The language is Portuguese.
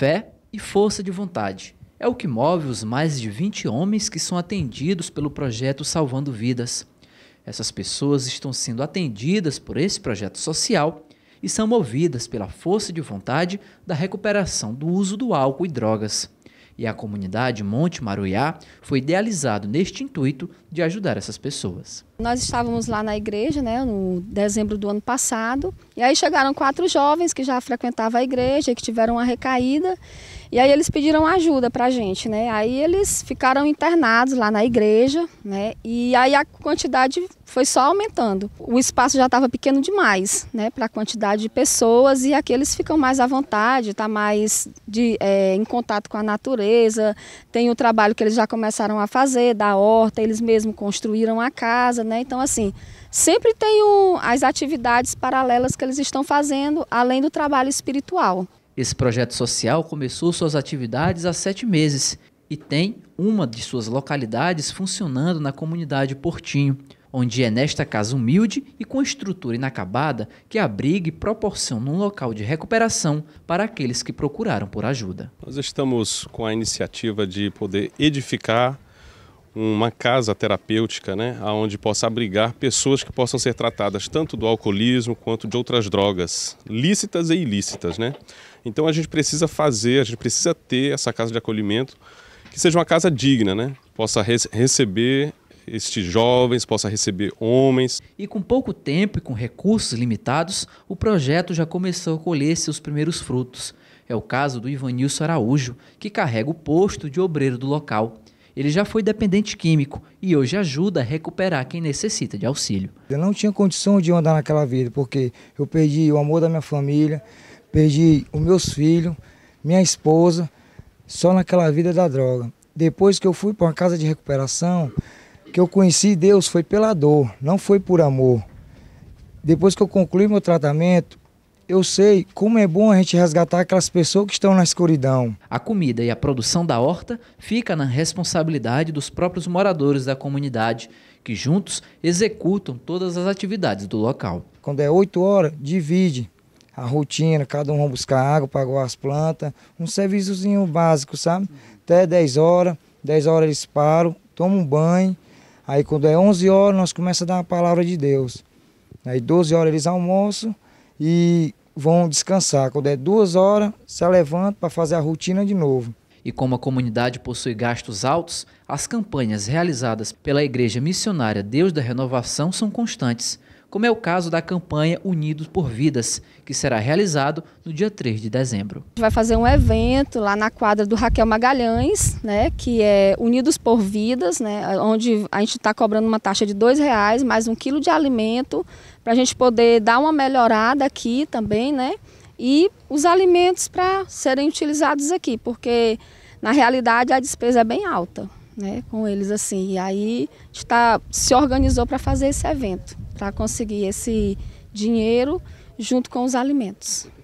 fé e força de vontade. É o que move os mais de 20 homens que são atendidos pelo projeto Salvando Vidas. Essas pessoas estão sendo atendidas por esse projeto social e são movidas pela força de vontade da recuperação do uso do álcool e drogas e a comunidade Monte Maruiá foi idealizado neste intuito de ajudar essas pessoas. Nós estávamos lá na igreja, né, no dezembro do ano passado, e aí chegaram quatro jovens que já frequentavam a igreja, que tiveram uma recaída, e aí eles pediram ajuda para a gente, né? Aí eles ficaram internados lá na igreja, né? E aí a quantidade foi só aumentando. O espaço já estava pequeno demais, né? Para a quantidade de pessoas e aqueles ficam mais à vontade, tá mais de, é, em contato com a natureza. Tem o trabalho que eles já começaram a fazer da horta, eles mesmos construíram a casa, né? Então assim, sempre tem um, as atividades paralelas que eles estão fazendo, além do trabalho espiritual. Esse projeto social começou suas atividades há sete meses e tem uma de suas localidades funcionando na comunidade Portinho, onde é nesta casa humilde e com estrutura inacabada que abriga e proporciona um local de recuperação para aqueles que procuraram por ajuda. Nós estamos com a iniciativa de poder edificar uma casa terapêutica, né, aonde possa abrigar pessoas que possam ser tratadas tanto do alcoolismo quanto de outras drogas, lícitas e ilícitas, né? Então a gente precisa fazer, a gente precisa ter essa casa de acolhimento que seja uma casa digna, né? Possa re receber estes jovens, possa receber homens. E com pouco tempo e com recursos limitados, o projeto já começou a colher seus primeiros frutos. É o caso do Ivanilson Araújo, que carrega o posto de obreiro do local. Ele já foi dependente químico e hoje ajuda a recuperar quem necessita de auxílio. Eu não tinha condição de andar naquela vida, porque eu perdi o amor da minha família, perdi os meus filhos, minha esposa, só naquela vida da droga. Depois que eu fui para uma casa de recuperação, que eu conheci Deus foi pela dor, não foi por amor. Depois que eu concluí meu tratamento, eu sei como é bom a gente resgatar aquelas pessoas que estão na escuridão. A comida e a produção da horta fica na responsabilidade dos próprios moradores da comunidade, que juntos executam todas as atividades do local. Quando é 8 horas, divide a rotina, cada um vai buscar água, pagar as plantas, um serviçozinho básico, sabe? Até 10 horas, 10 horas eles param, tomam um banho, aí quando é 11 horas nós começamos a dar a palavra de Deus. Aí 12 horas eles almoçam e vão descansar. Quando é duas horas, se levanta para fazer a rotina de novo. E como a comunidade possui gastos altos, as campanhas realizadas pela Igreja Missionária Deus da Renovação são constantes como é o caso da campanha Unidos por Vidas, que será realizado no dia 3 de dezembro. A gente Vai fazer um evento lá na quadra do Raquel Magalhães, né, que é Unidos por Vidas, né, onde a gente está cobrando uma taxa de R$ reais mais um quilo de alimento para a gente poder dar uma melhorada aqui também, né, e os alimentos para serem utilizados aqui, porque na realidade a despesa é bem alta, né, com eles assim. E aí a gente tá, se organizou para fazer esse evento para conseguir esse dinheiro junto com os alimentos.